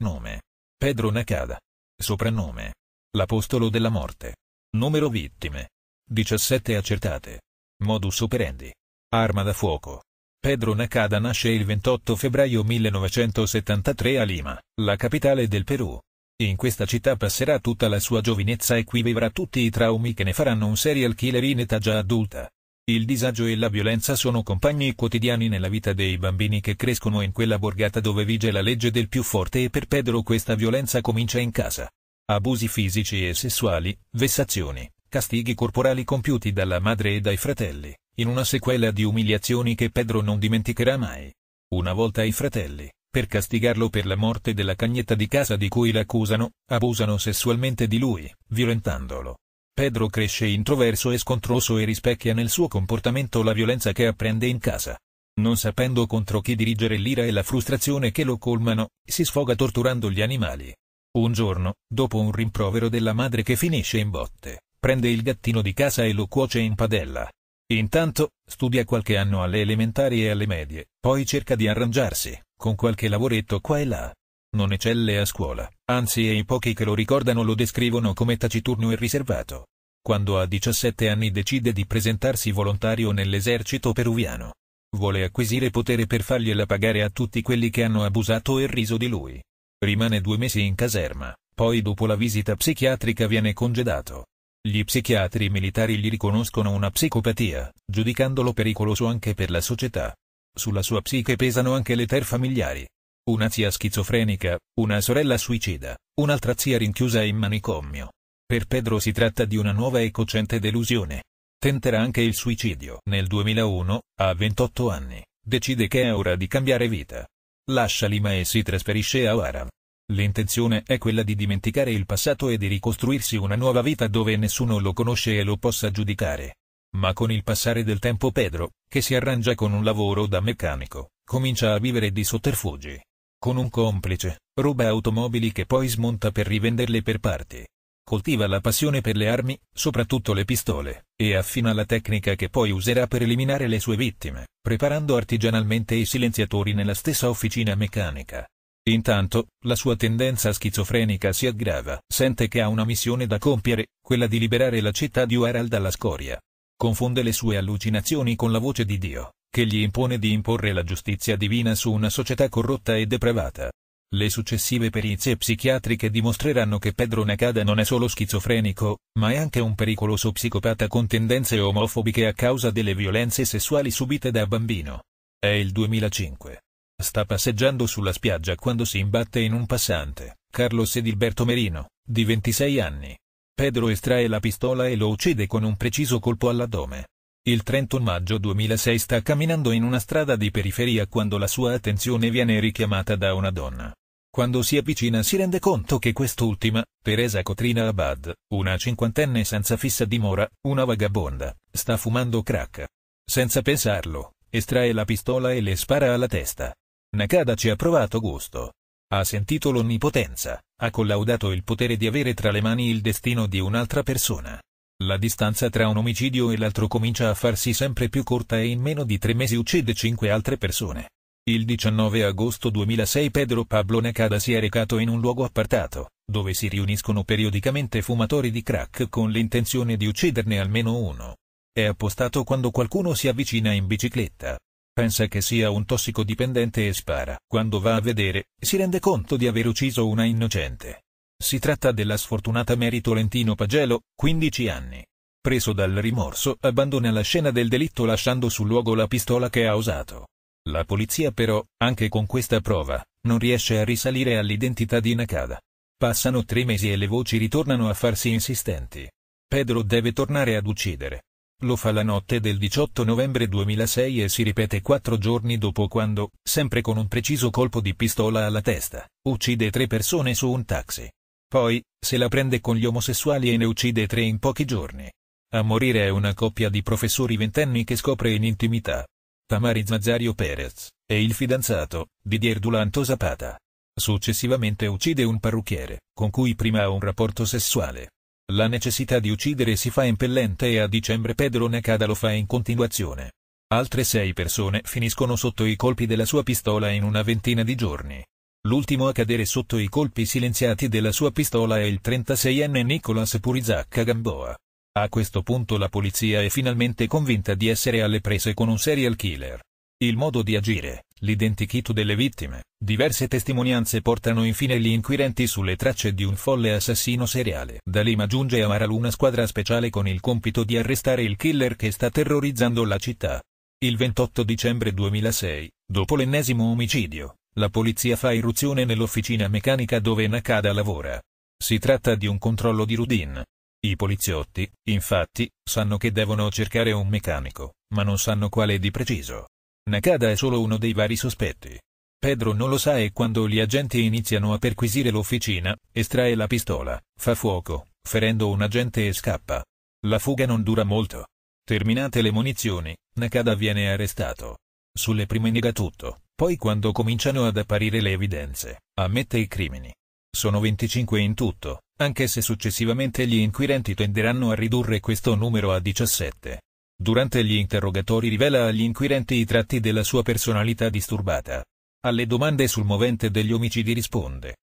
Nome. Pedro Nakada. Soprannome. L'Apostolo della Morte. Numero vittime. 17 accertate. Modus operandi. Arma da fuoco. Pedro Nakada nasce il 28 febbraio 1973 a Lima, la capitale del Perù. In questa città passerà tutta la sua giovinezza e qui vivrà tutti i traumi che ne faranno un serial killer in età già adulta. Il disagio e la violenza sono compagni quotidiani nella vita dei bambini che crescono in quella borgata dove vige la legge del più forte e per Pedro questa violenza comincia in casa. Abusi fisici e sessuali, vessazioni, castighi corporali compiuti dalla madre e dai fratelli, in una sequela di umiliazioni che Pedro non dimenticherà mai. Una volta i fratelli, per castigarlo per la morte della cagnetta di casa di cui l'accusano, abusano sessualmente di lui, violentandolo. Pedro cresce introverso e scontroso e rispecchia nel suo comportamento la violenza che apprende in casa. Non sapendo contro chi dirigere l'ira e la frustrazione che lo colmano, si sfoga torturando gli animali. Un giorno, dopo un rimprovero della madre che finisce in botte, prende il gattino di casa e lo cuoce in padella. Intanto, studia qualche anno alle elementari e alle medie, poi cerca di arrangiarsi, con qualche lavoretto qua e là non eccelle a scuola, anzi e i pochi che lo ricordano lo descrivono come taciturno e riservato. Quando a 17 anni decide di presentarsi volontario nell'esercito peruviano. Vuole acquisire potere per fargliela pagare a tutti quelli che hanno abusato e riso di lui. Rimane due mesi in caserma, poi dopo la visita psichiatrica viene congedato. Gli psichiatri militari gli riconoscono una psicopatia, giudicandolo pericoloso anche per la società. Sulla sua psiche pesano anche le ter familiari, una zia schizofrenica, una sorella suicida, un'altra zia rinchiusa in manicomio. Per Pedro si tratta di una nuova e cocente delusione. Tenterà anche il suicidio. Nel 2001, a 28 anni, decide che è ora di cambiare vita. Lascia Lima e si trasferisce a Warav. L'intenzione è quella di dimenticare il passato e di ricostruirsi una nuova vita dove nessuno lo conosce e lo possa giudicare. Ma con il passare del tempo Pedro, che si arrangia con un lavoro da meccanico, comincia a vivere di sotterfugi. Con un complice, ruba automobili che poi smonta per rivenderle per parti. Coltiva la passione per le armi, soprattutto le pistole, e affina la tecnica che poi userà per eliminare le sue vittime, preparando artigianalmente i silenziatori nella stessa officina meccanica. Intanto, la sua tendenza schizofrenica si aggrava, sente che ha una missione da compiere, quella di liberare la città di Uerald dalla scoria. Confonde le sue allucinazioni con la voce di Dio, che gli impone di imporre la giustizia divina su una società corrotta e depravata. Le successive perizie psichiatriche dimostreranno che Pedro Nakada non è solo schizofrenico, ma è anche un pericoloso psicopata con tendenze omofobiche a causa delle violenze sessuali subite da bambino. È il 2005. Sta passeggiando sulla spiaggia quando si imbatte in un passante, Carlos Edilberto Merino, di 26 anni. Pedro estrae la pistola e lo uccide con un preciso colpo all'addome. Il 31 maggio 2006 sta camminando in una strada di periferia quando la sua attenzione viene richiamata da una donna. Quando si avvicina si rende conto che quest'ultima, Teresa Cotrina Abad, una cinquantenne senza fissa dimora, una vagabonda, sta fumando crack. Senza pensarlo, estrae la pistola e le spara alla testa. Nakada ci ha provato gusto. Ha sentito l'onnipotenza, ha collaudato il potere di avere tra le mani il destino di un'altra persona. La distanza tra un omicidio e l'altro comincia a farsi sempre più corta e in meno di tre mesi uccide cinque altre persone. Il 19 agosto 2006 Pedro Pablo Necada si è recato in un luogo appartato, dove si riuniscono periodicamente fumatori di crack con l'intenzione di ucciderne almeno uno. È appostato quando qualcuno si avvicina in bicicletta. Pensa che sia un tossicodipendente e spara. Quando va a vedere, si rende conto di aver ucciso una innocente. Si tratta della sfortunata Mary Tolentino Pagelo, 15 anni. Preso dal rimorso, abbandona la scena del delitto lasciando sul luogo la pistola che ha usato. La polizia però, anche con questa prova, non riesce a risalire all'identità di Nakada. Passano tre mesi e le voci ritornano a farsi insistenti. Pedro deve tornare ad uccidere. Lo fa la notte del 18 novembre 2006 e si ripete quattro giorni dopo quando, sempre con un preciso colpo di pistola alla testa, uccide tre persone su un taxi. Poi, se la prende con gli omosessuali e ne uccide tre in pochi giorni. A morire è una coppia di professori ventenni che scopre in intimità. Tamari Zazzario Perez, e il fidanzato, Didier Dulanto Zapata. Successivamente uccide un parrucchiere, con cui prima ha un rapporto sessuale. La necessità di uccidere si fa impellente e a dicembre Pedro Necada lo fa in continuazione. Altre sei persone finiscono sotto i colpi della sua pistola in una ventina di giorni. L'ultimo a cadere sotto i colpi silenziati della sua pistola è il 36enne Nicolas Purizacca Gamboa. A questo punto la polizia è finalmente convinta di essere alle prese con un serial killer. Il modo di agire, l'identikit delle vittime, diverse testimonianze portano infine gli inquirenti sulle tracce di un folle assassino seriale. Da Lima giunge a Maralu una squadra speciale con il compito di arrestare il killer che sta terrorizzando la città. Il 28 dicembre 2006, dopo l'ennesimo omicidio, la polizia fa irruzione nell'officina meccanica dove Nakada lavora. Si tratta di un controllo di routine. I poliziotti, infatti, sanno che devono cercare un meccanico, ma non sanno quale di preciso. Nakada è solo uno dei vari sospetti. Pedro non lo sa e quando gli agenti iniziano a perquisire l'officina, estrae la pistola, fa fuoco, ferendo un agente e scappa. La fuga non dura molto. Terminate le munizioni, Nakada viene arrestato. Sulle prime nega tutto, poi quando cominciano ad apparire le evidenze, ammette i crimini. Sono 25 in tutto, anche se successivamente gli inquirenti tenderanno a ridurre questo numero a 17. Durante gli interrogatori rivela agli inquirenti i tratti della sua personalità disturbata. Alle domande sul movente degli omicidi risponde.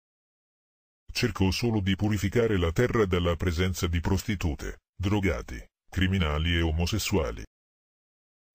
Cerco solo di purificare la terra dalla presenza di prostitute, drogati, criminali e omosessuali.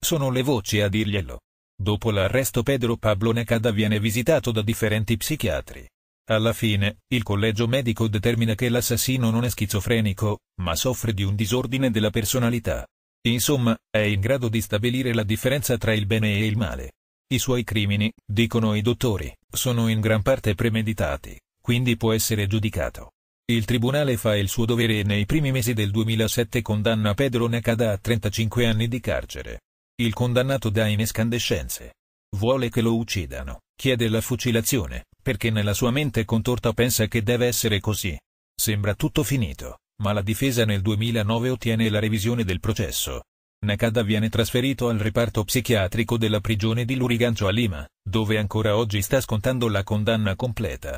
Sono le voci a dirglielo. Dopo l'arresto Pedro Pablo Necada viene visitato da differenti psichiatri. Alla fine, il collegio medico determina che l'assassino non è schizofrenico, ma soffre di un disordine della personalità. Insomma, è in grado di stabilire la differenza tra il bene e il male. I suoi crimini, dicono i dottori, sono in gran parte premeditati, quindi può essere giudicato. Il tribunale fa il suo dovere e nei primi mesi del 2007 condanna Pedro Necada a 35 anni di carcere. Il condannato dà in escandescenze. Vuole che lo uccidano, chiede la fucilazione, perché nella sua mente contorta pensa che deve essere così. Sembra tutto finito, ma la difesa nel 2009 ottiene la revisione del processo. Nakada viene trasferito al reparto psichiatrico della prigione di Lurigancio a Lima, dove ancora oggi sta scontando la condanna completa.